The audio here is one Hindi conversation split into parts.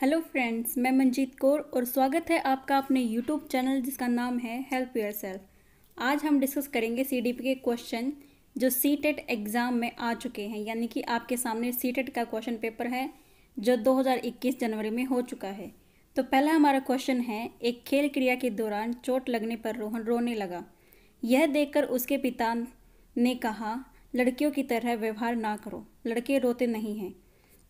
हेलो फ्रेंड्स मैं मंजीत कौर और स्वागत है आपका अपने यूट्यूब चैनल जिसका नाम है हेल्प योर सेल्फ आज हम डिस्कस करेंगे सी के क्वेश्चन जो सी टेट एग्ज़ाम में आ चुके हैं यानी कि आपके सामने सी टेट e का क्वेश्चन पेपर है जो 2021 जनवरी में हो चुका है तो पहला हमारा क्वेश्चन है एक खेल क्रिया के दौरान चोट लगने पर रोहन रोने लगा यह देखकर उसके पिता ने कहा लड़कियों की तरह व्यवहार ना करो लड़के रोते नहीं हैं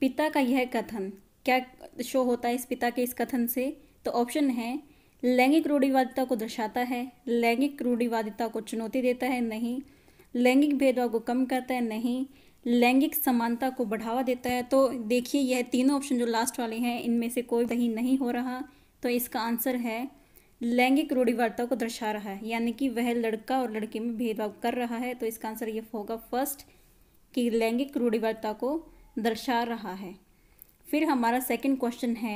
पिता का यह कथन क्या शो होता है इस पिता के इस कथन से तो ऑप्शन है लैंगिक रूढ़िवादिता को दर्शाता है लैंगिक रूढ़िवादिता को चुनौती देता है नहीं लैंगिक भेदभाव को कम करता है नहीं लैंगिक समानता को बढ़ावा देता है तो देखिए यह तीनों ऑप्शन जो लास्ट वाले हैं इनमें से कोई सही नहीं हो रहा तो इसका आंसर है लैंगिक रूढ़िवादिता को दर्शा रहा है यानी कि वह लड़का और लड़की में भेदभाव कर रहा है तो इसका आंसर ये होगा फर्स्ट कि लैंगिक रूढ़िवादिता को दर्शा रहा है फिर हमारा सेकंड क्वेश्चन है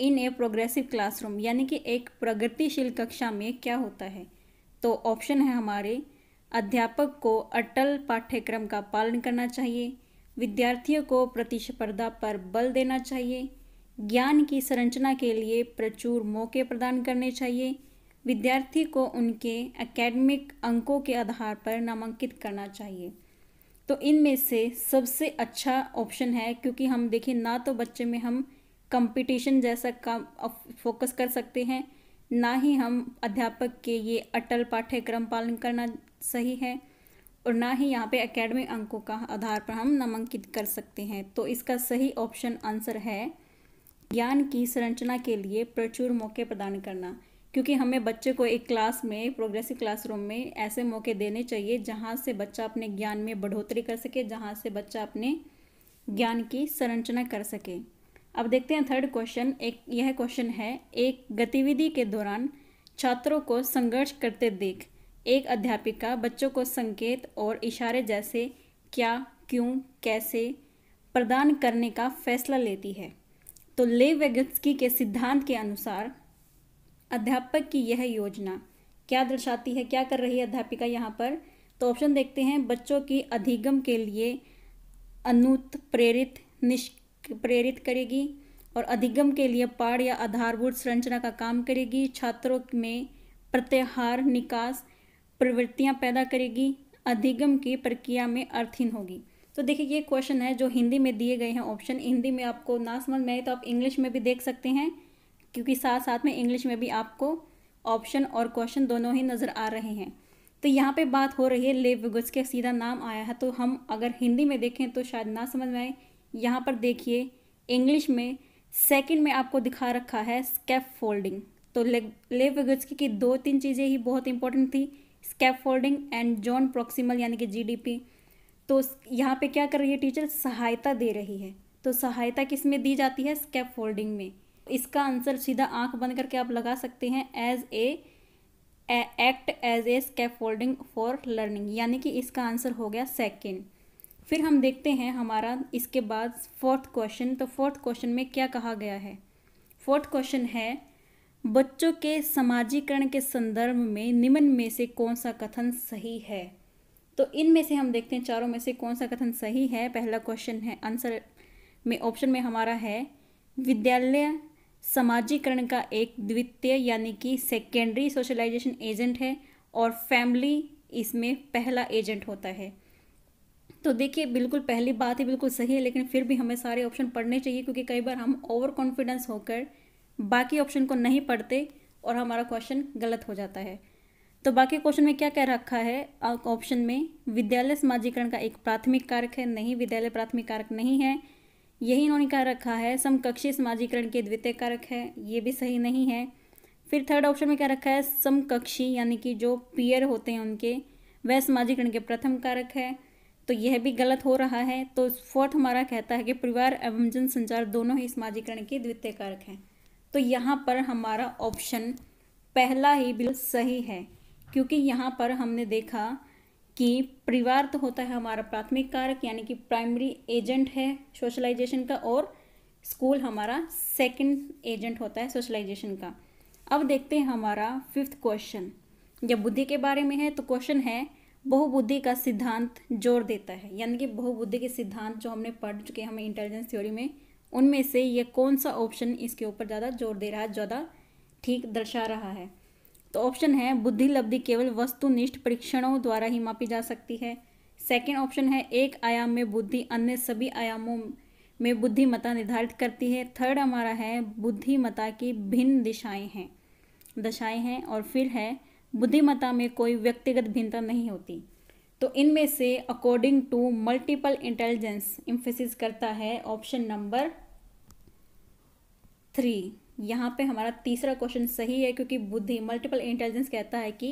इन ए प्रोग्रेसिव क्लासरूम यानी कि एक प्रगतिशील कक्षा में क्या होता है तो ऑप्शन है हमारे अध्यापक को अटल पाठ्यक्रम का पालन करना चाहिए विद्यार्थियों को प्रतिस्पर्धा पर बल देना चाहिए ज्ञान की संरचना के लिए प्रचुर मौके प्रदान करने चाहिए विद्यार्थी को उनके एकेडमिक अंकों के आधार पर नामांकित करना चाहिए तो इनमें से सबसे अच्छा ऑप्शन है क्योंकि हम देखें ना तो बच्चे में हम कंपटीशन जैसा काम फोकस कर सकते हैं ना ही हम अध्यापक के ये अटल पाठ्यक्रम पालन करना सही है और ना ही यहाँ पे एकेडमिक अंकों का आधार पर हम नामांकित कर सकते हैं तो इसका सही ऑप्शन आंसर है ज्ञान की संरचना के लिए प्रचुर मौके प्रदान करना क्योंकि हमें बच्चे को एक क्लास में प्रोग्रेसिव क्लासरूम में ऐसे मौके देने चाहिए जहाँ से बच्चा अपने ज्ञान में बढ़ोतरी कर सके जहाँ से बच्चा अपने ज्ञान की संरचना कर सके अब देखते हैं थर्ड क्वेश्चन एक यह क्वेश्चन है एक गतिविधि के दौरान छात्रों को संघर्ष करते देख एक अध्यापिका बच्चों को संकेत और इशारे जैसे क्या क्यों कैसे प्रदान करने का फैसला लेती है तो लेव वेगस्की के सिद्धांत के अनुसार अध्यापक की यह योजना क्या दर्शाती है क्या कर रही है अध्यापिका यहाँ पर तो ऑप्शन देखते हैं बच्चों की अधिगम के लिए अनुत्प्रेरित निष्क प्रेरित करेगी और अधिगम के लिए पाड़ या आधारभूत संरचना का काम करेगी छात्रों में प्रत्याहार निकास प्रवृत्तियां पैदा करेगी अधिगम की प्रक्रिया में अर्थहीन होगी तो देखिए ये क्वेश्चन है जो हिंदी में दिए गए हैं ऑप्शन हिंदी में आपको ना समझ में आए तो आप इंग्लिश में भी देख सकते हैं क्योंकि साथ साथ में इंग्लिश में भी आपको ऑप्शन और क्वेश्चन दोनों ही नज़र आ रहे हैं तो यहाँ पे बात हो रही है लेव विगुस के सीधा नाम आया है तो हम अगर हिंदी में देखें तो शायद ना समझ में आए यहाँ पर देखिए इंग्लिश में सेकंड में आपको दिखा रखा है स्केप फोल्डिंग तो लेव विगुस्की की दो तीन चीज़ें ही बहुत इंपॉर्टेंट थी scaffolding and zone proximal यानी कि जी तो यहाँ पर क्या कर रही है टीचर सहायता दे रही है तो सहायता किस में दी जाती है स्केप फोल्डिंग में इसका आंसर सीधा आंख बंद करके आप लगा सकते हैं as a act as a holding for learning यानी कि इसका आंसर हो गया सेकेंड फिर हम देखते हैं हमारा इसके बाद फोर्थ क्वेश्चन तो फोर्थ क्वेश्चन में क्या कहा गया है फोर्थ क्वेश्चन है बच्चों के समाजीकरण के संदर्भ में निम्न में से कौन सा कथन सही है तो इनमें से हम देखते हैं चारों में से कौन सा कथन सही है पहला क्वेश्चन है आंसर में ऑप्शन में हमारा है विद्यालय समाजीकरण का एक द्वितीय यानी कि सेकेंडरी सोशलाइजेशन एजेंट है और फैमिली इसमें पहला एजेंट होता है तो देखिए बिल्कुल पहली बात ही बिल्कुल सही है लेकिन फिर भी हमें सारे ऑप्शन पढ़ने चाहिए क्योंकि कई बार हम ओवर कॉन्फिडेंस होकर बाकी ऑप्शन को नहीं पढ़ते और हमारा क्वेश्चन गलत हो जाता है तो बाकी क्वेश्चन में क्या कह रखा है ऑप्शन में विद्यालय समाजीकरण का एक प्राथमिक कारक है नहीं विद्यालय प्राथमिक कारक नहीं है यही इन्होंने कह रखा है समकक्षी समाजीकरण के द्वितीय कारक है ये भी सही नहीं है फिर थर्ड ऑप्शन में क्या रखा है समकक्षी यानी कि जो पियर होते हैं उनके वह समाजीकरण के प्रथम कारक है तो यह भी गलत हो रहा है तो फोर्थ हमारा कहता है कि परिवार एवं जन संचार दोनों ही समाजीकरण के द्वितीय कारक हैं तो यहाँ पर हमारा ऑप्शन पहला ही बिल्कुल सही है क्योंकि यहाँ पर हमने देखा कि परिवार तो होता है हमारा प्राथमिक कारक यानी कि प्राइमरी एजेंट है सोशलाइजेशन का और स्कूल हमारा सेकंड एजेंट होता है सोशलाइजेशन का अब देखते हैं हमारा फिफ्थ क्वेश्चन जब बुद्धि के बारे में है तो क्वेश्चन है बहुबुद्धि का सिद्धांत जोर देता है यानी कि बहुबुद्धि के सिद्धांत जो हमने पढ़ चुके हैं हमें इंटेलिजेंस थ्योरी में उनमें से ये कौन सा ऑप्शन इसके ऊपर ज़्यादा जोर दे रहा है ज़्यादा ठीक दर्शा रहा है तो ऑप्शन है बुद्धि लब्धि केवल वस्तुनिष्ठ परीक्षणों द्वारा ही मापी जा सकती है सेकेंड ऑप्शन है एक आयाम में बुद्धि अन्य सभी आयामों में बुद्धिमता निर्धारित करती है थर्ड हमारा है बुद्धिमता की भिन्न दिशाएं हैं दशाएं हैं और फिर है बुद्धिमता में कोई व्यक्तिगत भिन्नता नहीं होती तो इनमें से according to multiple intelligence emphasis करता है ऑप्शन नंबर थ्री यहाँ पे हमारा तीसरा क्वेश्चन सही है क्योंकि बुद्धि मल्टीपल इंटेलिजेंस कहता है कि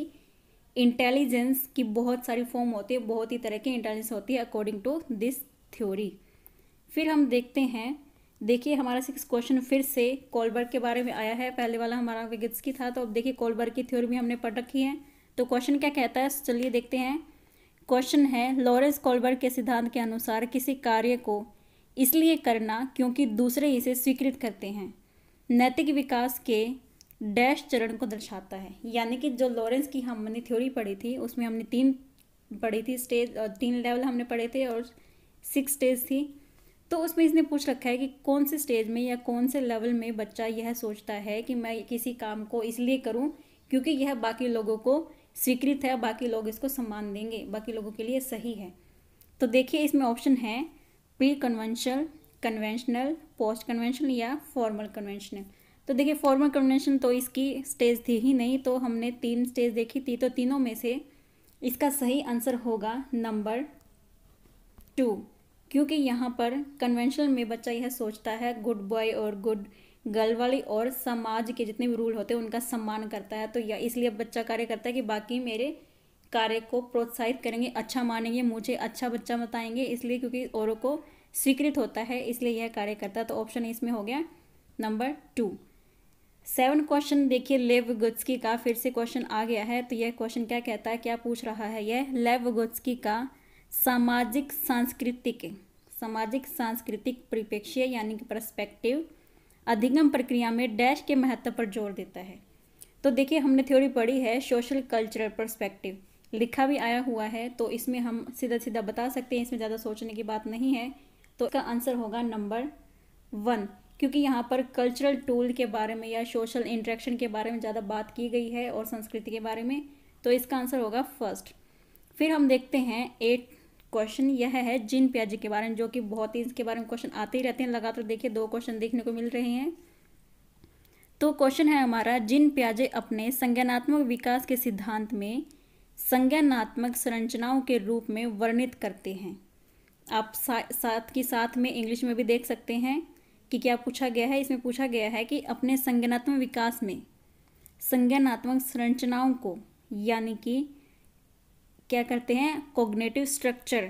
इंटेलिजेंस की बहुत सारी फॉर्म होती है बहुत ही तरह की इंटेलिजेंस होती है अकॉर्डिंग टू दिस थ्योरी फिर हम देखते हैं देखिए हमारा सिक्स क्वेश्चन फिर से कॉलबर्ग के बारे में आया है पहले वाला हमारा विगिट्स की था तो अब देखिए कॉलबर्ग की थ्योरी भी हमने पढ़ रखी है तो क्वेश्चन क्या कहता है चलिए देखते हैं क्वेश्चन है लॉरेंस कॉलबर्ग के सिद्धांत के अनुसार किसी कार्य को इसलिए करना क्योंकि दूसरे इसे स्वीकृत करते हैं नैतिक विकास के डैश चरण को दर्शाता है यानी कि जो लॉरेंस की हमने थ्योरी पढ़ी थी उसमें हमने तीन पढ़ी थी स्टेज और तीन लेवल हमने पढ़े थे और सिक्स स्टेज थी तो उसमें इसने पूछ रखा है कि कौन से स्टेज में या कौन से लेवल में बच्चा यह सोचता है कि मैं किसी काम को इसलिए करूं क्योंकि यह बाकी लोगों को स्वीकृत है बाकी लोग इसको सम्मान देंगे बाकी लोगों के लिए सही है तो देखिए इसमें ऑप्शन है pre conventional conventional post conventional या फॉर्मल कन्वेंशनल तो देखिए फॉर्मल कन्वेंशन तो इसकी स्टेज थी ही नहीं तो हमने तीन स्टेज देखी थी तो तीनों में से इसका सही आंसर होगा नंबर टू क्योंकि यहाँ पर कन्वेंशनल में बच्चा यह सोचता है गुड बॉय और गुड गर्ल वाली और समाज के जितने भी रूल होते हैं उनका सम्मान करता है तो या इसलिए बच्चा कार्य करता है कि बाकी मेरे कार्य को प्रोत्साहित करेंगे अच्छा मानेंगे मुझे अच्छा बच्चा बताएंगे इसलिए क्योंकि औरों को स्वीकृत होता है इसलिए यह कार्य करता तो ऑप्शन इसमें हो गया नंबर टू सेवन क्वेश्चन देखिए लेव गुत्सकी का फिर से क्वेश्चन आ गया है तो यह क्वेश्चन क्या कहता है क्या पूछ रहा है यह लेव गुत्सकी का सामाजिक सांस्कृतिक सामाजिक सांस्कृतिक परिप्रेक्ष्य यानी कि परस्पेक्टिव अधिगम प्रक्रिया में डैश के महत्व पर जोर देता है तो देखिए हमने थ्योरी पढ़ी है सोशल कल्चरल परस्पेक्टिव लिखा भी आया हुआ है तो इसमें हम सीधा सीधा बता सकते हैं इसमें ज़्यादा सोचने की बात नहीं है तो इसका आंसर होगा नंबर वन क्योंकि यहाँ पर कल्चरल टूल के बारे में या सोशल इंट्रैक्शन के बारे में ज़्यादा बात की गई है और संस्कृति के बारे में तो इसका आंसर होगा फर्स्ट फिर हम देखते हैं एट क्वेश्चन यह है जिन प्याजे के बारे में जो कि बहुत ही इसके बारे में क्वेश्चन आते ही रहते हैं लगातार देखिए दो क्वेश्चन देखने को मिल रहे हैं तो क्वेश्चन है हमारा जिन प्याजे अपने संज्ञानात्मक विकास के सिद्धांत में संज्ञानात्मक संरचनाओं के रूप में वर्णित करते हैं आप सा, साथ के साथ में इंग्लिश में भी देख सकते हैं कि क्या पूछा गया है इसमें पूछा गया है कि अपने संज्ञानात्मक विकास में संज्ञानात्मक संरचनाओं को यानी कि क्या करते हैं कोग्नेटिव स्ट्रक्चर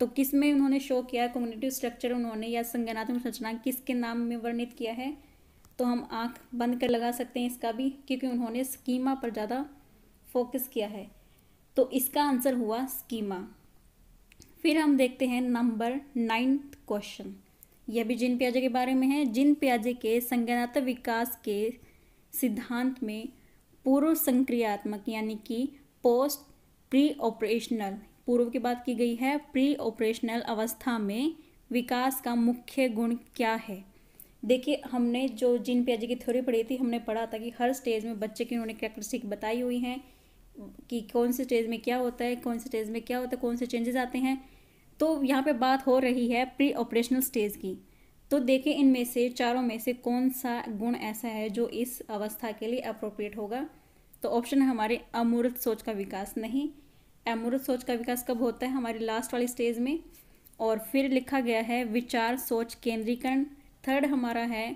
तो किस में उन्होंने शो किया है कोग्नेटिव स्ट्रक्चर उन्होंने या संज्ञानात्मक संरचना किसके नाम में वर्णित किया है तो हम आंख बंद कर लगा सकते हैं इसका भी क्योंकि उन्होंने स्कीमा पर ज़्यादा फोकस किया है तो इसका आंसर हुआ स्कीमा फिर हम देखते हैं नंबर नाइन्थ क्वेश्चन यह भी जिन प्याजे के बारे में है जिन प्याजे के संज्ञानात्मक विकास के सिद्धांत में पूर्व संक्रियात्मक यानी कि पोस्ट प्री ऑपरेशनल पूर्व की बात की गई है प्री ऑपरेशनल अवस्था में विकास का मुख्य गुण क्या है देखिए हमने जो जिन प्याजे की थ्योरी पढ़ी थी हमने पढ़ा था कि हर स्टेज में बच्चे की उन्होंने करेक्टरिस्टिक बताई हुई हैं कि कौन से स्टेज में क्या होता है कौन से स्टेज में क्या होता है कौन से चेंजेस आते हैं तो यहाँ पे बात हो रही है प्री ऑपरेशनल स्टेज की तो देखें इनमें से चारों में से कौन सा गुण ऐसा है जो इस अवस्था के लिए अप्रोप्रिएट होगा तो ऑप्शन है हमारे अमूर्त सोच का विकास नहीं अमूर्त सोच का विकास कब होता है हमारी लास्ट वाली स्टेज में और फिर लिखा गया है विचार सोच केंद्रीकरण थर्ड हमारा है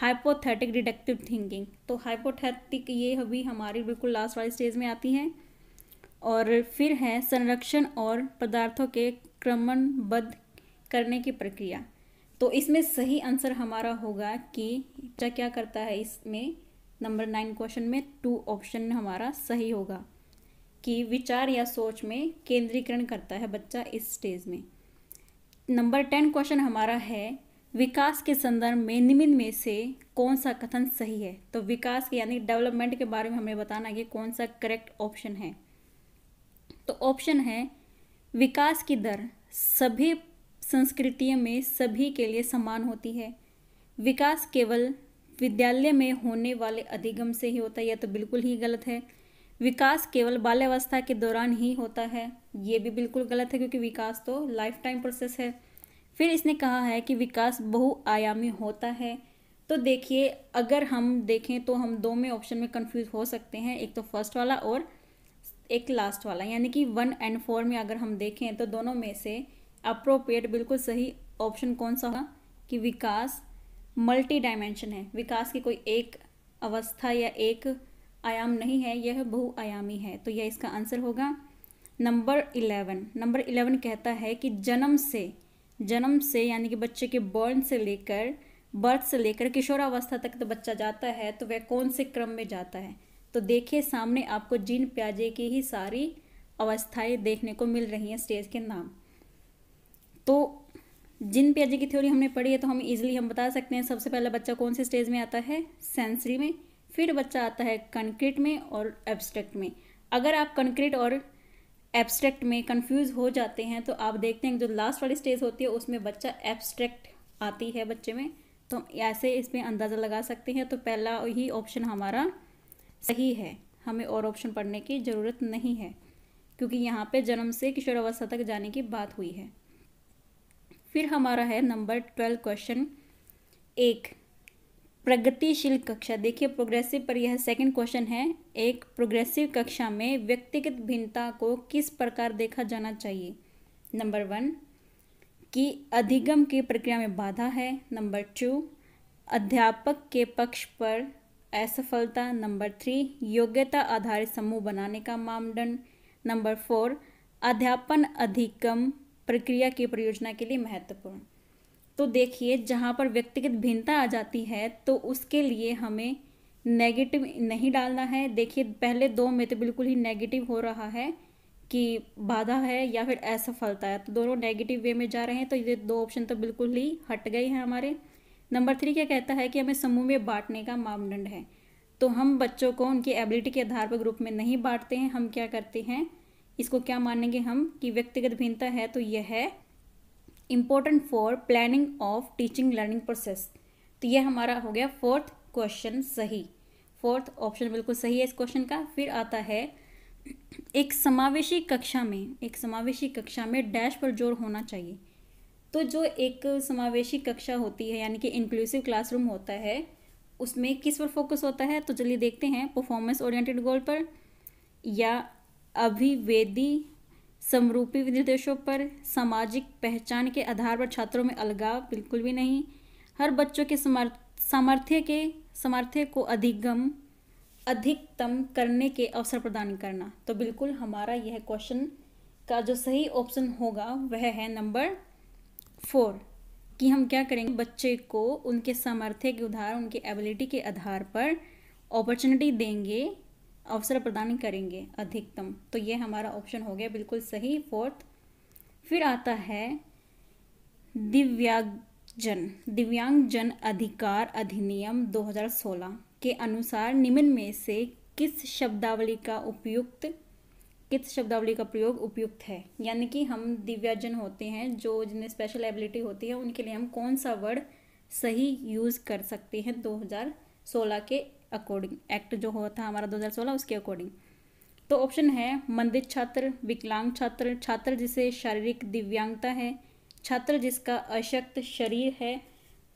हाइपोथेटिक डिडक्टिव थिंकिंग तो हाइपोथेटिक ये अभी हमारी बिल्कुल लास्ट वाली स्टेज में आती है और फिर है संरक्षण और पदार्थों के क्रमबद्ध करने की प्रक्रिया तो इसमें सही आंसर हमारा होगा कि बच्चा क्या करता है इसमें नंबर नाइन क्वेश्चन में टू ऑप्शन हमारा सही होगा कि विचार या सोच में केंद्रीकरण करता है बच्चा इस स्टेज में नंबर टेन क्वेश्चन हमारा है विकास के संदर्भ में निम्न में से कौन सा कथन सही है तो विकास के यानी डेवलपमेंट के बारे में हमें बताना कि कौन सा करेक्ट ऑप्शन है तो ऑप्शन है विकास की दर सभी संस्कृतियों में सभी के लिए समान होती है विकास केवल विद्यालय में होने वाले अधिगम से ही होता है यह तो बिल्कुल ही गलत है विकास केवल बाल्यावस्था के दौरान ही होता है ये भी बिल्कुल गलत है क्योंकि विकास तो लाइफ टाइम प्रोसेस है फिर इसने कहा है कि विकास बहुआयामी होता है तो देखिए अगर हम देखें तो हम दो में ऑप्शन में कंफ्यूज हो सकते हैं एक तो फर्स्ट वाला और एक लास्ट वाला यानी कि वन एंड फोर में अगर हम देखें तो दोनों में से अप्रोप्रिएट बिल्कुल सही ऑप्शन कौन सा होगा कि विकास मल्टी डायमेंशन है विकास की कोई एक अवस्था या एक आयाम नहीं है यह बहुआयामी है तो यह इसका आंसर होगा नंबर इलेवन नंबर इलेवन कहता है कि जन्म से जन्म से यानी कि बच्चे के बर्न से लेकर बर्थ से लेकर किशोरावस्था तक तो बच्चा जाता है तो वह कौन से क्रम में जाता है तो देखिए सामने आपको जीन प्याजे की ही सारी अवस्थाएं देखने को मिल रही हैं स्टेज के नाम तो जिन प्याजे की थ्योरी हमने पढ़ी है तो हम इजीली हम बता सकते हैं सबसे पहला बच्चा कौन से स्टेज में आता है सेंसरी में फिर बच्चा आता है कंक्रीट में और एब्स्ट्रैक्ट में अगर आप कंक्रीट और एब्स्ट्रैक्ट में कंफ्यूज हो जाते हैं तो आप देखते हैं जो लास्ट वाली स्टेज होती है उसमें बच्चा एब्स्ट्रैक्ट आती है बच्चे में तो ऐसे इसमें अंदाज़ा लगा सकते हैं तो पहला ही ऑप्शन हमारा सही है हमें और ऑप्शन पढ़ने की ज़रूरत नहीं है क्योंकि यहाँ पे जन्म से किशोरावस्था तक जाने की बात हुई है फिर हमारा है नंबर ट्वेल्व क्वेश्चन एक प्रगतिशील कक्षा देखिए प्रोग्रेसिव पर यह सेकंड क्वेश्चन है एक प्रोग्रेसिव कक्षा में व्यक्तिगत भिन्नता को किस प्रकार देखा जाना चाहिए नंबर वन कि अधिगम की प्रक्रिया में बाधा है नंबर टू अध्यापक के पक्ष पर असफलता नंबर थ्री योग्यता आधारित समूह बनाने का मानदंड नंबर फोर अध्यापन अधिकम प्रक्रिया की परियोजना के लिए महत्वपूर्ण तो देखिए जहाँ पर व्यक्तिगत भिन्नता आ जाती है तो उसके लिए हमें नेगेटिव नहीं डालना है देखिए पहले दो में तो बिल्कुल ही नेगेटिव हो रहा है कि बाधा है या फिर असफलता है तो दोनों नेगेटिव वे में जा रहे हैं तो ये दो ऑप्शन तो बिल्कुल ही हट गए हैं हमारे नंबर थ्री क्या कहता है कि हमें समूह में बांटने का मापदंड है तो हम बच्चों को उनकी एबिलिटी के आधार पर ग्रुप में नहीं बांटते हैं हम क्या करते हैं इसको क्या मानेंगे हम कि व्यक्तिगत भिन्नता है तो यह है important for planning of teaching learning process तो यह हमारा हो गया फोर्थ क्वेश्चन सही फोर्थ ऑप्शन बिल्कुल सही है इस क्वेश्चन का फिर आता है एक समावेशी कक्षा में एक समावेशी कक्षा में डैश पर जोर होना चाहिए तो जो एक समावेशी कक्षा होती है यानी कि इंक्लूसिव क्लासरूम होता है उसमें किस पर फोकस होता है तो चलिए देखते हैं परफॉर्मेंस ओरिएंटेड गोल पर या अभिवेदी समरूपी विनिर्देशों पर सामाजिक पहचान के आधार पर छात्रों में अलगाव बिल्कुल भी नहीं हर बच्चों के सामर्थ्य के सामर्थ्य को अधिगम अधिकतम करने के अवसर प्रदान करना तो बिल्कुल हमारा यह क्वेश्चन का जो सही ऑप्शन होगा वह है नंबर फोर कि हम क्या करेंगे बच्चे को उनके सामर्थ्य के उधार उनके एबिलिटी के आधार पर अपॉर्चुनिटी देंगे अवसर प्रदान करेंगे अधिकतम तो ये हमारा ऑप्शन हो गया बिल्कुल सही फोर्थ फिर आता है दिव्यांगजन दिव्यांगजन अधिकार अधिनियम 2016 के अनुसार निम्न में से किस शब्दावली का उपयुक्त किस शब्दावली का प्रयोग उपयुक्त है यानी कि हम दिव्याजन होते हैं जो जिनमें स्पेशल एबिलिटी होती है उनके लिए हम कौन सा वर्ड सही यूज़ कर सकते हैं 2016 के अकॉर्डिंग एक्ट जो हुआ था हमारा 2016 उसके अकॉर्डिंग तो ऑप्शन है मंदिर छात्र विकलांग छात्र छात्र जिसे शारीरिक दिव्यांगता है छात्र जिसका अशक्त शरीर है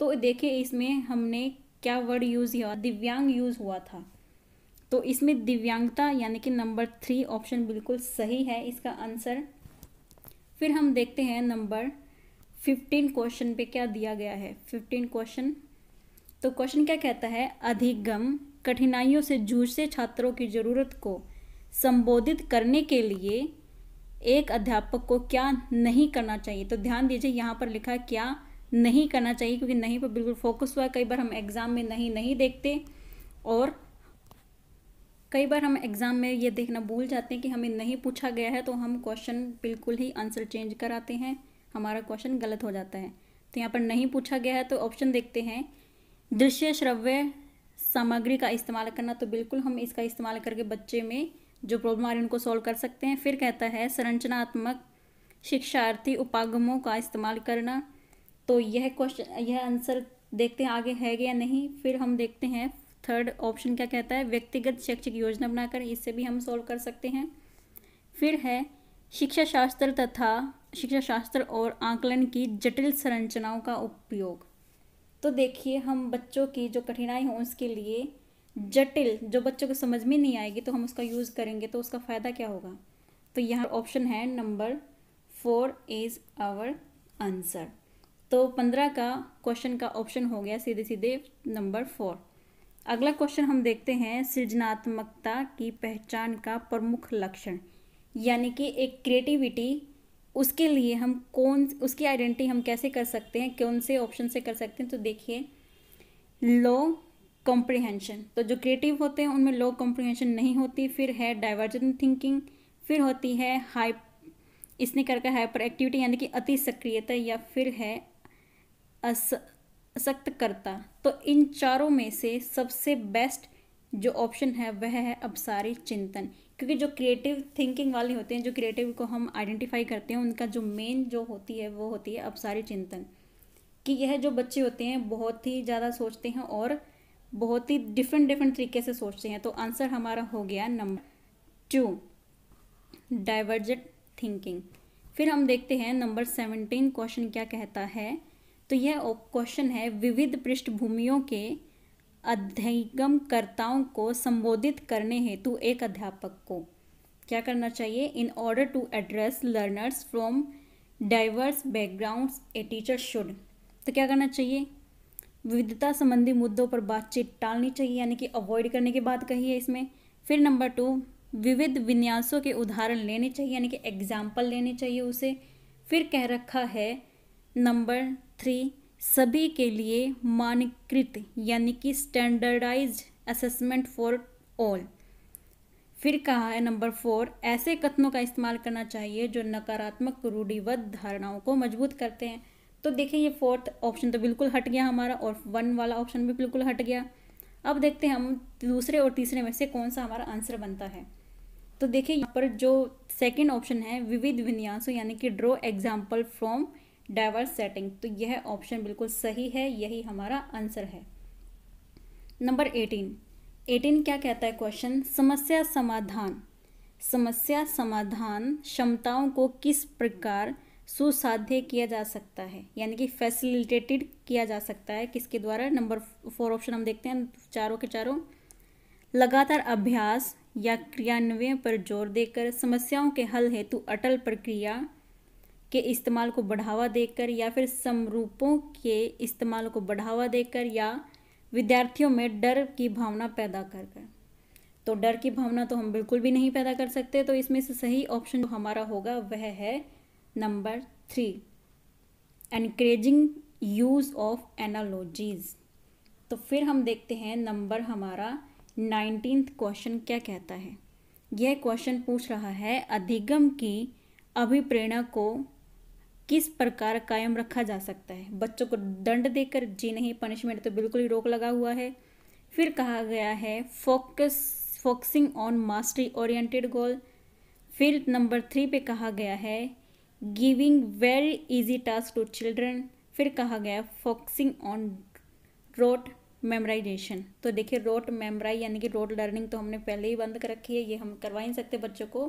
तो देखिए इसमें हमने क्या वर्ड यूज़ हुआ दिव्यांग यूज़ हुआ था तो इसमें दिव्यांगता यानी कि नंबर थ्री ऑप्शन बिल्कुल सही है इसका आंसर फिर हम देखते हैं नंबर फिफ्टीन क्वेश्चन पे क्या दिया गया है फिफ्टीन क्वेश्चन तो क्वेश्चन क्या कहता है अधिगम कठिनाइयों से जूझते छात्रों की ज़रूरत को संबोधित करने के लिए एक अध्यापक को क्या नहीं करना चाहिए तो ध्यान दीजिए यहाँ पर लिखा क्या नहीं करना चाहिए क्योंकि नहीं पर बिल्कुल फोकस हुआ कई बार हम एग्ज़ाम में नहीं नहीं देखते और कई बार हम एग्ज़ाम में ये देखना भूल जाते हैं कि हमें नहीं पूछा गया है तो हम क्वेश्चन बिल्कुल ही आंसर चेंज कराते हैं हमारा क्वेश्चन गलत हो जाता है तो यहाँ पर नहीं पूछा गया है तो ऑप्शन देखते हैं दृश्य श्रव्य सामग्री का इस्तेमाल करना तो बिल्कुल हम इसका इस्तेमाल करके बच्चे में जो प्रॉब्लम आ रही है उनको सॉल्व कर सकते हैं फिर कहता है संरचनात्मक शिक्षार्थी उपागमों का इस्तेमाल करना तो यह क्वेश्चन यह आंसर देखते हैं आगे है या नहीं फिर हम देखते हैं थर्ड ऑप्शन क्या कहता है व्यक्तिगत शैक्षिक योजना बनाकर इससे भी हम सॉल्व कर सकते हैं फिर है शिक्षा शास्त्र तथा शिक्षा शास्त्र और आकलन की जटिल संरचनाओं का उपयोग तो देखिए हम बच्चों की जो कठिनाई हो उसके लिए जटिल जो बच्चों को समझ में नहीं आएगी तो हम उसका यूज़ करेंगे तो उसका फ़ायदा क्या होगा तो यहाँ ऑप्शन है number four is our answer तो पंद्रह का क्वेश्चन का ऑप्शन हो गया सीधे सीधे नंबर फोर अगला क्वेश्चन हम देखते हैं सृजनात्मकता की पहचान का प्रमुख लक्षण यानी कि एक क्रिएटिविटी उसके लिए हम कौन उसकी आइडेंटिटी हम कैसे कर सकते हैं कौन से ऑप्शन से कर सकते हैं तो देखिए लो कॉम्प्रिहेंशन तो जो क्रिएटिव होते हैं उनमें लो कॉम्प्रिहेंशन नहीं होती फिर है डाइवर्जन थिंकिंग फिर होती है हाई इसने करके हाइपर एक्टिविटी यानी कि अति सक्रियता या फिर है सख्त करता तो इन चारों में से सबसे बेस्ट जो ऑप्शन है वह है अपसारी चिंतन क्योंकि जो क्रिएटिव थिंकिंग वाले होते हैं जो क्रिएटिव को हम आइडेंटिफाई करते हैं उनका जो मेन जो होती है वो होती है अपसारी चिंतन कि यह जो बच्चे होते हैं बहुत ही ज़्यादा सोचते हैं और बहुत ही डिफरेंट डिफरेंट तरीके से सोचते हैं तो आंसर हमारा हो गया नंबर टू डाइवर्जेंट थिंकिंग फिर हम देखते हैं नंबर सेवनटीन क्वेश्चन क्या कहता है तो यह क्वेश्चन है विविध पृष्ठभूमियों के अध्यगमकर्ताओं को संबोधित करने हेतु एक अध्यापक को क्या करना चाहिए in order to address learners from diverse backgrounds a teacher should तो क्या करना चाहिए विविधता संबंधी मुद्दों पर बातचीत टालनी चाहिए यानी कि अवॉइड करने की बात कही है इसमें फिर नंबर टू विविध विन्यासों के उदाहरण लेने चाहिए यानी कि एग्जाम्पल लेने चाहिए उसे फिर कह रखा है नंबर थ्री सभी के लिए मानकृत यानी कि स्टैंडर्डाइज असेसमेंट फॉर ऑल फिर कहा है नंबर फोर ऐसे कथनों का इस्तेमाल करना चाहिए जो नकारात्मक रूढ़िवत धारणाओं को मजबूत करते हैं तो देखिए ये फोर्थ ऑप्शन तो बिल्कुल हट गया हमारा और वन वाला ऑप्शन भी बिल्कुल हट गया अब देखते हैं हम दूसरे और तीसरे में से कौन सा हमारा आंसर बनता है तो देखिए यहाँ पर जो सेकेंड ऑप्शन है विविध विन्यासों यानी कि draw example from diverse setting तो यह ऑप्शन बिल्कुल सही है यही हमारा आंसर है नंबर एटीन एटीन क्या कहता है क्वेश्चन समस्या समाधान समस्या समाधान क्षमताओं को किस प्रकार सुसाध्य किया जा सकता है यानी कि फैसिलिटेटेड किया जा सकता है किसके द्वारा नंबर फोर ऑप्शन हम देखते हैं चारों के चारों लगातार अभ्यास या क्रियान्वयन पर जोर देकर समस्याओं के हल हेतु अटल प्रक्रिया के इस्तेमाल को बढ़ावा देकर या फिर समरूपों के इस्तेमाल को बढ़ावा देकर या विद्यार्थियों में डर की भावना पैदा कर कर तो डर की भावना तो हम बिल्कुल भी नहीं पैदा कर सकते तो इसमें से सही ऑप्शन जो हमारा होगा वह है number three encouraging use of analogies तो फिर हम देखते हैं नंबर हमारा नाइनटीन क्वेश्चन क्या कहता है यह क्वेश्चन पूछ रहा है अधिगम की अभिप्रेरणा को किस प्रकार कायम रखा जा सकता है बच्चों को दंड देकर जी नहीं पनिशमेंट तो बिल्कुल ही रोक लगा हुआ है फिर कहा गया है focus focusing on mastery oriented goal फिर नंबर थ्री पे कहा गया है giving very easy task to children फिर कहा गया फोकसिंग ऑन रोट मेमोराइजेशन तो देखिए रोट मेमोराइज यानी कि रोट लर्निंग तो हमने पहले ही बंद कर रखी है ये हम करवा ही सकते बच्चों को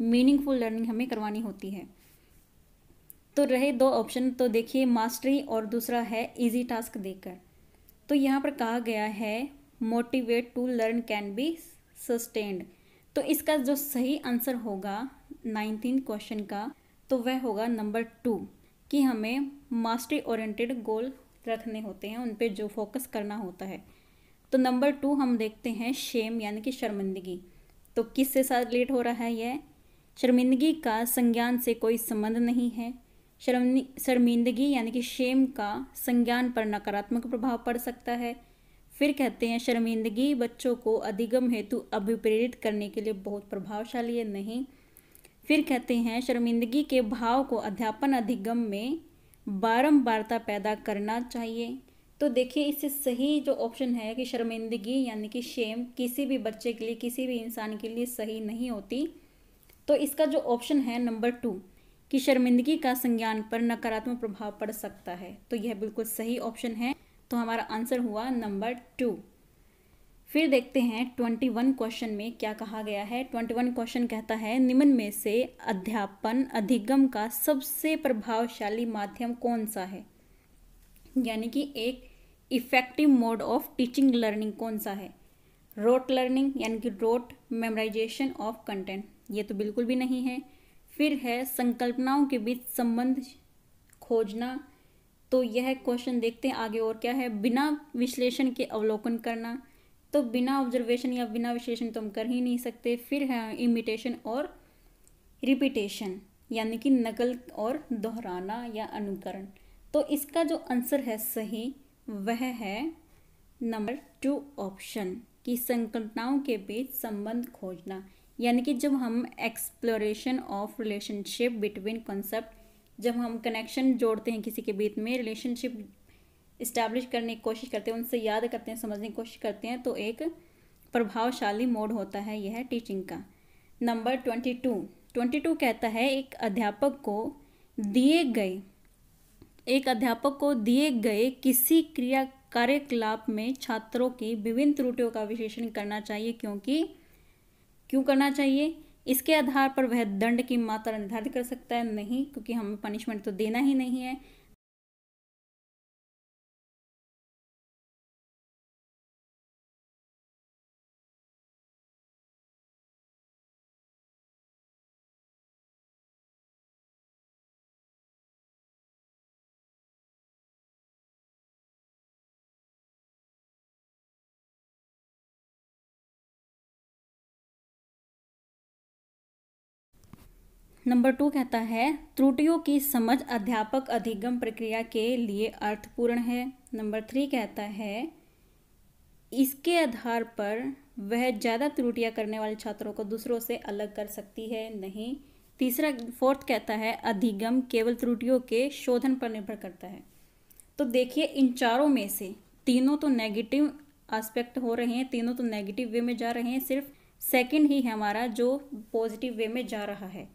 मीनिंगफुल लर्निंग हमें करवानी होती है तो रहे दो ऑप्शन तो देखिए मास्टरी और दूसरा है इजी टास्क देकर तो यहाँ पर कहा गया है motivate to learn can be sustained तो इसका जो सही आंसर होगा नाइनटीन क्वेश्चन का तो वह होगा नंबर टू कि हमें मास्टरी ओरिएंटेड गोल रखने होते हैं उन पर जो फोकस करना होता है तो नंबर टू हम देखते हैं शेम यानी कि शर्मिंदगी तो किस से रिलेट हो रहा है यह शर्मिंदगी का संज्ञान से कोई संबंध नहीं है शर्मिंदगी यानी कि शेम का संज्ञान पर नकारात्मक प्रभाव पड़ सकता है फिर कहते हैं शर्मिंदगी बच्चों को अधिगम हेतु अभिप्रेरित करने के लिए बहुत प्रभावशाली है नहीं फिर कहते हैं शर्मिंदगी के भाव को अध्यापन अधिगम में बारंबारता पैदा करना चाहिए तो देखिए इससे सही जो ऑप्शन है कि शर्मिंदगी यानी कि शेम किसी भी बच्चे के लिए किसी भी इंसान के लिए सही नहीं होती तो इसका जो ऑप्शन है नंबर टू कि शर्मिंदगी का संज्ञान पर नकारात्मक प्रभाव पड़ सकता है तो यह बिल्कुल सही ऑप्शन है तो हमारा आंसर हुआ नंबर टू फिर देखते हैं ट्वेंटी वन क्वेश्चन में क्या कहा गया है ट्वेंटी वन क्वेश्चन कहता है निम्न में से अध्यापन अधिगम का सबसे प्रभावशाली माध्यम कौन सा है यानी कि एक effective mode of teaching learning कौन सा है रोट लर्निंग यानी कि रोट मेमोराइजेशन ऑफ कंटेंट ये तो बिल्कुल भी नहीं है फिर है संकल्पनाओं के बीच संबंध खोजना तो यह क्वेश्चन देखते हैं आगे और क्या है बिना विश्लेषण के अवलोकन करना तो बिना ऑब्जर्वेशन या बिना विश्लेषण तो हम कर ही नहीं सकते फिर है इमिटेशन और रिपीटेशन यानी कि नकल और दोहराना या अनुकरण तो इसका जो आंसर है सही वह है नंबर टू ऑप्शन कि संकल्पनाओं के बीच संबंध खोजना यानी कि जब हम exploration of relationship between concept जब हम कनेक्शन जोड़ते हैं किसी के बीच में रिलेशनशिप इस्टेब्लिश करने की कोशिश करते हैं उनसे याद करते हैं समझने की कोशिश करते हैं तो एक प्रभावशाली मोड होता है यह टीचिंग का number twenty two twenty two कहता है एक अध्यापक को दिए गए एक अध्यापक को दिए गए किसी क्रिया कार्यकलाप में छात्रों की विभिन्न त्रुटियों का विश्लेषण करना चाहिए क्योंकि क्यों करना चाहिए इसके आधार पर वह दंड की मात्रा निर्धारित कर सकता है नहीं क्योंकि हमें पनिशमेंट तो देना ही नहीं है नंबर टू कहता है त्रुटियों की समझ अध्यापक अधिगम प्रक्रिया के लिए अर्थपूर्ण है नंबर थ्री कहता है इसके आधार पर वह ज़्यादा त्रुटियां करने वाले छात्रों को दूसरों से अलग कर सकती है नहीं तीसरा फोर्थ कहता है अधिगम केवल त्रुटियों के शोधन पर निर्भर करता है तो देखिए इन चारों में से तीनों तो नेगेटिव एस्पेक्ट हो रहे हैं तीनों तो नेगेटिव वे में जा रहे हैं सिर्फ सेकंड ही है हमारा जो पॉजिटिव वे में जा रहा है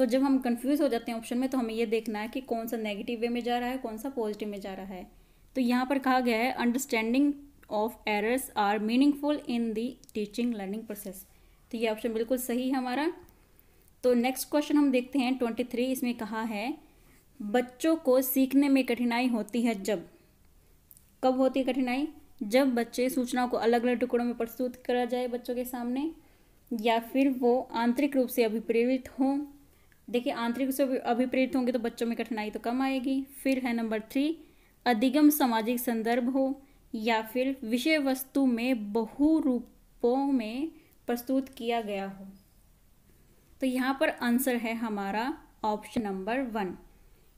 तो जब हम कंफ्यूज हो जाते हैं ऑप्शन में तो हमें ये देखना है कि कौन सा नेगेटिव वे में जा रहा है कौन सा पॉजिटिव में जा रहा है तो यहाँ पर कहा गया है understanding of errors are meaningful in the teaching learning process तो ये ऑप्शन बिल्कुल सही है हमारा तो नेक्स्ट क्वेश्चन हम देखते हैं ट्वेंटी थ्री इसमें कहा है बच्चों को सीखने में कठिनाई होती है जब कब होती है कठिनाई जब बच्चे सूचना को अलग अलग टुकड़ों में प्रस्तुत करा जाए बच्चों के सामने या फिर वो आंतरिक रूप से अभिप्रेरित हों देखिए आंतरिक से अभिप्रेरित होंगे तो बच्चों में कठिनाई तो कम आएगी फिर है नंबर थ्री अधिगम सामाजिक संदर्भ हो या फिर विषय वस्तु में बहु रूपों में प्रस्तुत किया गया हो तो यहाँ पर आंसर है हमारा ऑप्शन नंबर वन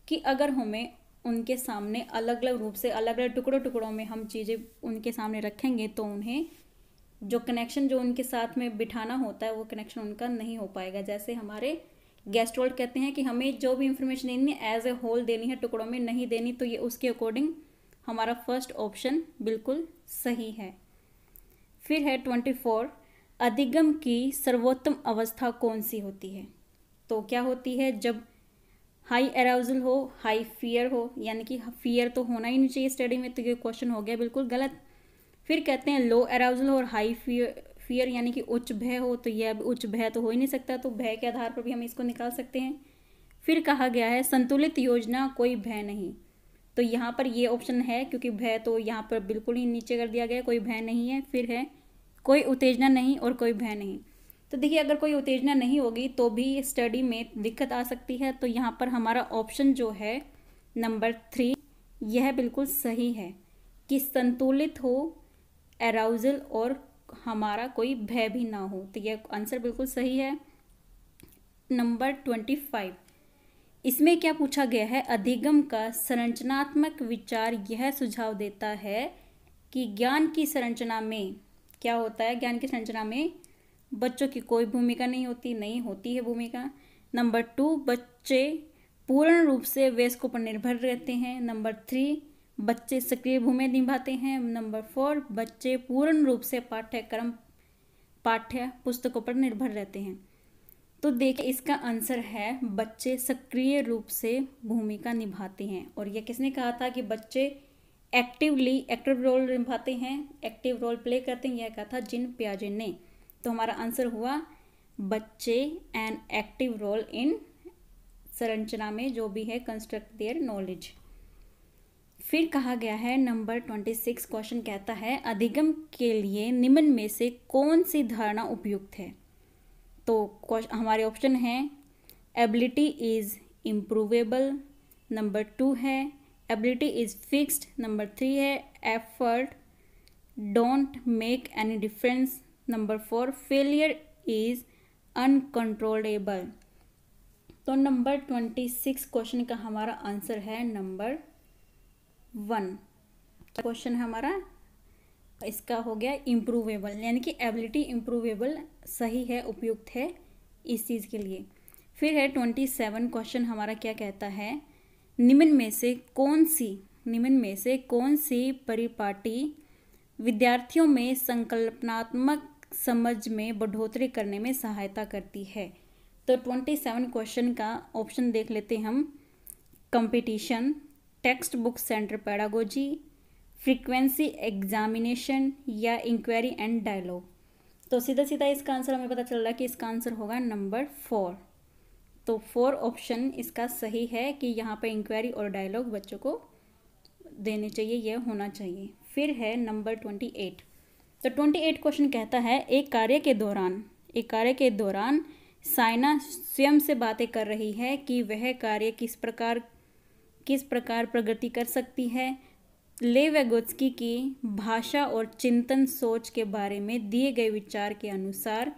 कि अगर हमें उनके सामने अलग अलग रूप से अलग अलग टुकड़ों टुकड़ों में हम चीज़ें उनके सामने रखेंगे तो उन्हें जो कनेक्शन जो उनके साथ में बिठाना होता है वो कनेक्शन उनका नहीं हो पाएगा जैसे हमारे गेस्टोल्ट कहते हैं कि हमें जो भी इंफॉर्मेशन देनी है एज ए होल देनी है टुकड़ों में नहीं देनी तो ये उसके अकॉर्डिंग हमारा फर्स्ट ऑप्शन बिल्कुल सही है फिर है ट्वेंटी फोर अधिगम की सर्वोत्तम अवस्था कौन सी होती है तो क्या होती है जब हाई अराउजल हो हाई फियर हो यानी कि फियर तो होना ही नहीं चाहिए स्टडी में तो ये क्वेश्चन हो गया बिल्कुल गलत फिर कहते हैं लो अराउजल और हाई फियर फियर यानी कि उच्च भय हो तो यह अब उच्च भय तो हो ही नहीं सकता तो भय के आधार पर भी हम इसको निकाल सकते हैं फिर कहा गया है संतुलित योजना कोई भय नहीं तो यहाँ पर ये ऑप्शन है क्योंकि भय तो यहाँ पर बिल्कुल ही नीचे कर दिया गया कोई भय नहीं है फिर है कोई उत्तेजना नहीं और कोई भय नहीं तो देखिए अगर कोई उत्तेजना नहीं होगी तो भी स्टडी में दिक्कत आ सकती है तो यहाँ पर हमारा ऑप्शन जो है नंबर थ्री यह बिल्कुल सही है कि संतुलित हो एराउजल और हमारा कोई भय भी ना हो तो यह आंसर बिल्कुल सही है नंबर ट्वेंटी फाइव इसमें क्या पूछा गया है अधिगम का संरचनात्मक विचार यह सुझाव देता है कि ज्ञान की संरचना में क्या होता है ज्ञान की संरचना में बच्चों की कोई भूमिका नहीं होती नहीं होती है भूमिका नंबर टू बच्चे पूर्ण रूप से वेस पर ऊपर निर्भर रहते हैं नंबर थ्री बच्चे सक्रिय भूमिका निभाते हैं नंबर फोर बच्चे पूर्ण रूप से पाठ्यक्रम पाठ्य पुस्तकों पर निर्भर रहते हैं तो देखिए इसका आंसर है बच्चे सक्रिय रूप से भूमिका निभाते हैं और यह किसने कहा था कि बच्चे एक्टिवली एक्टिव रोल निभाते हैं एक्टिव रोल प्ले करते हैं यह कहा था जिन प्याजे ने तो हमारा आंसर हुआ बच्चे एन एक्टिव रोल इन संरचना में जो भी है कंस्ट्रक्ट देयर नॉलेज फिर कहा गया है नंबर ट्वेंटी सिक्स क्वेश्चन कहता है अधिगम के लिए निम्न में से कौन सी धारणा उपयुक्त है तो हमारे ऑप्शन हैं ability is improvable number two है ability is fixed number three है effort don't make any difference number four failure is uncontrollable तो नंबर ट्वेंटी सिक्स क्वेश्चन का हमारा आंसर है नंबर वन क्वेश्चन हमारा इसका हो गया इम्प्रूवेबल यानी कि एबिलिटी इम्प्रूवेबल सही है उपयुक्त है इस चीज़ के लिए फिर है ट्वेंटी सेवन क्वेश्चन हमारा क्या कहता है निम्न में से कौन सी निम्न में से कौन सी परिपाटी विद्यार्थियों में संकल्पनात्मक समझ में बढ़ोतरी करने में सहायता करती है तो ट्वेंटी सेवन क्वेश्चन का ऑप्शन देख लेते हम competition text book centre pedagogy frequency examination या इंक्वायरी एंड डायलॉग तो सीधा सीधा इसका आंसर हमें पता चल रहा है कि इसका आंसर होगा नंबर फोर तो फोर ऑप्शन इसका सही है कि यहाँ पर इंक्वायरी और डायलॉग बच्चों को देने चाहिए यह होना चाहिए फिर है नंबर ट्वेंटी एट तो ट्वेंटी एट क्वेश्चन कहता है एक कार्य के दौरान एक कार्य के दौरान साइना स्वयं से बातें कर रही है कि वह कार्य किस प्रकार किस प्रकार प्रगति कर सकती है ले वेगोत्स्की की भाषा और चिंतन सोच के बारे में दिए गए विचार के अनुसार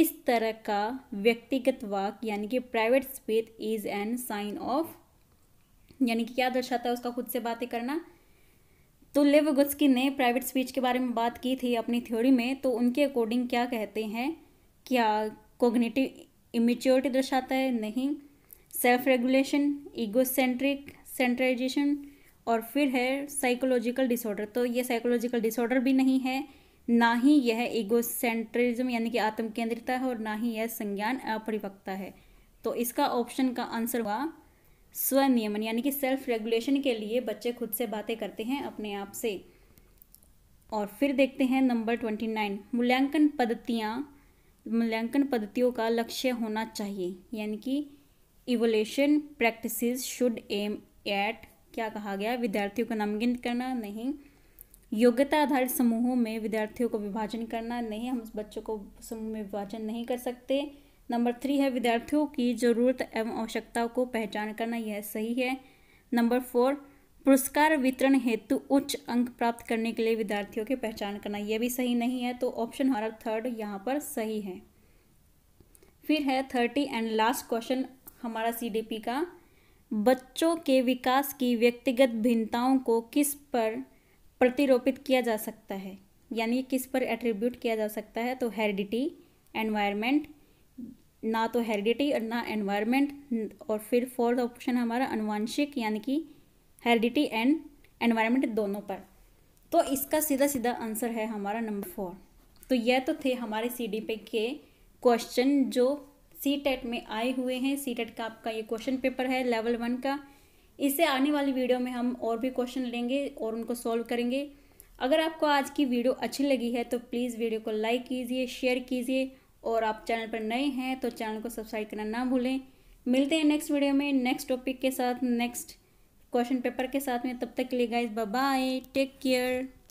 इस तरह का व्यक्तिगत वाक यानी कि private speech is an sign of यानी कि क्या दर्शाता है उसका खुद से बातें करना तो लेव गुस्की ने प्राइवेट स्पीच के बारे में बात की थी अपनी थ्योरी में तो उनके अकॉर्डिंग क्या कहते हैं क्या कोग्नेटिव इमेच्योरिटी दर्शाता है नहीं सेल्फ रेगुलेशन ईगोसेंट्रिक सेंट्रलाइजेशन और फिर है साइकोलॉजिकल डिसऑर्डर तो ये साइकोलॉजिकल डिसऑर्डर भी नहीं है ना ही यह ईगोसेंट्रिज्म यानी कि आत्म केंद्रिता है और ना ही यह संज्ञान अपरिपक्ता है तो इसका ऑप्शन का आंसर हुआ स्वनियमन यानी कि सेल्फ रेगुलेशन के लिए बच्चे खुद से बातें करते हैं अपने आप से और फिर देखते हैं नंबर ट्वेंटी नाइन मूल्यांकन पद्धतियाँ मूल्यांकन पद्धतियों का लक्ष्य होना चाहिए यानी कि evaluation practice should aim at क्या कहा गया विद्यार्थियों को नामगिन करना नहीं योग्यता आधारित समूहों में विद्यार्थियों को विभाजन करना नहीं हम बच्चों को समूह में विभाजन नहीं कर सकते नंबर थ्री है विद्यार्थियों की ज़रूरत एवं आवश्यकताओं को पहचान करना यह सही है नंबर फोर पुरस्कार वितरण हेतु उच्च अंक प्राप्त करने के लिए विद्यार्थियों की पहचान करना यह भी सही नहीं है तो ऑप्शन हमारा थर्ड यहाँ पर सही है फिर है थर्टी एंड लास्ट क्वेश्चन हमारा सीडीपी का बच्चों के विकास की व्यक्तिगत भिन्नताओं को किस पर प्रतिरोपित किया जा सकता है यानी किस पर एट्रीब्यूट किया जा सकता है तो हेरिडिटी एनवायरनमेंट ना तो हेरिडिटी और ना एनवायरनमेंट और फिर फोर्थ ऑप्शन हमारा अनुवांशिक यानी कि हेरिडिटी एंड एनवायरनमेंट दोनों पर तो इसका सीधा सीधा आंसर है हमारा नंबर फोर तो यह तो थे हमारे सी के क्वेश्चन जो सी टेट e में आए हुए हैं सी टेट e का आपका ये क्वेश्चन पेपर है लेवल वन का इससे आने वाली वीडियो में हम और भी क्वेश्चन लेंगे और उनको सॉल्व करेंगे अगर आपको आज की वीडियो अच्छी लगी है तो प्लीज़ वीडियो को लाइक कीजिए शेयर कीजिए और आप चैनल पर नए हैं तो चैनल को सब्सक्राइब करना ना भूलें मिलते हैं नेक्स्ट वीडियो में नेक्स्ट टॉपिक के साथ नेक्स्ट क्वेश्चन पेपर के साथ में तब तक के लिए गाइज बाय टेक केयर